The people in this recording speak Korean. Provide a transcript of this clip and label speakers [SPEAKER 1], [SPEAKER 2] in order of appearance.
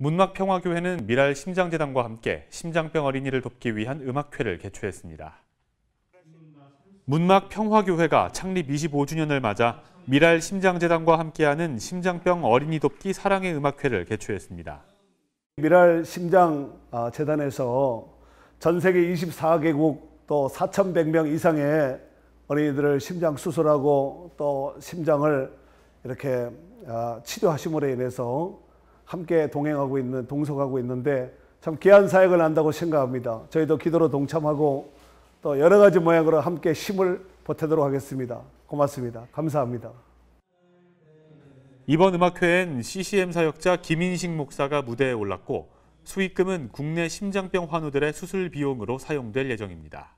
[SPEAKER 1] 문막평화교회는 미랄 심장재단과 함께 심장병 어린이를 돕기 위한 음악회를 개최했습니다. 문막평화교회가 창립 25주년을 맞아 미랄 심장재단과 함께하는 심장병 어린이 돕기 사랑의 음악회를 개최했습니다.
[SPEAKER 2] 미랄 심장재단에서 아, 전 세계 24개국 또 4,100명 이상의 어린이들을 심장 수술하고 또 심장을 이렇게 아, 치료하심으로 인해서 함께 동행하고 있는 동석하고 있는데 참 귀한 사역을 한다고 생각합니다. 저희도 기도로 동참하고 또 여러 가지 모양으로 함께 힘을 보태도록 하겠습니다. 고맙습니다. 감사합니다.
[SPEAKER 1] 이번 음악회엔 CCM 사역자 김인식 목사가 무대에 올랐고 수익금은 국내 심장병 환우들의 수술 비용으로 사용될 예정입니다.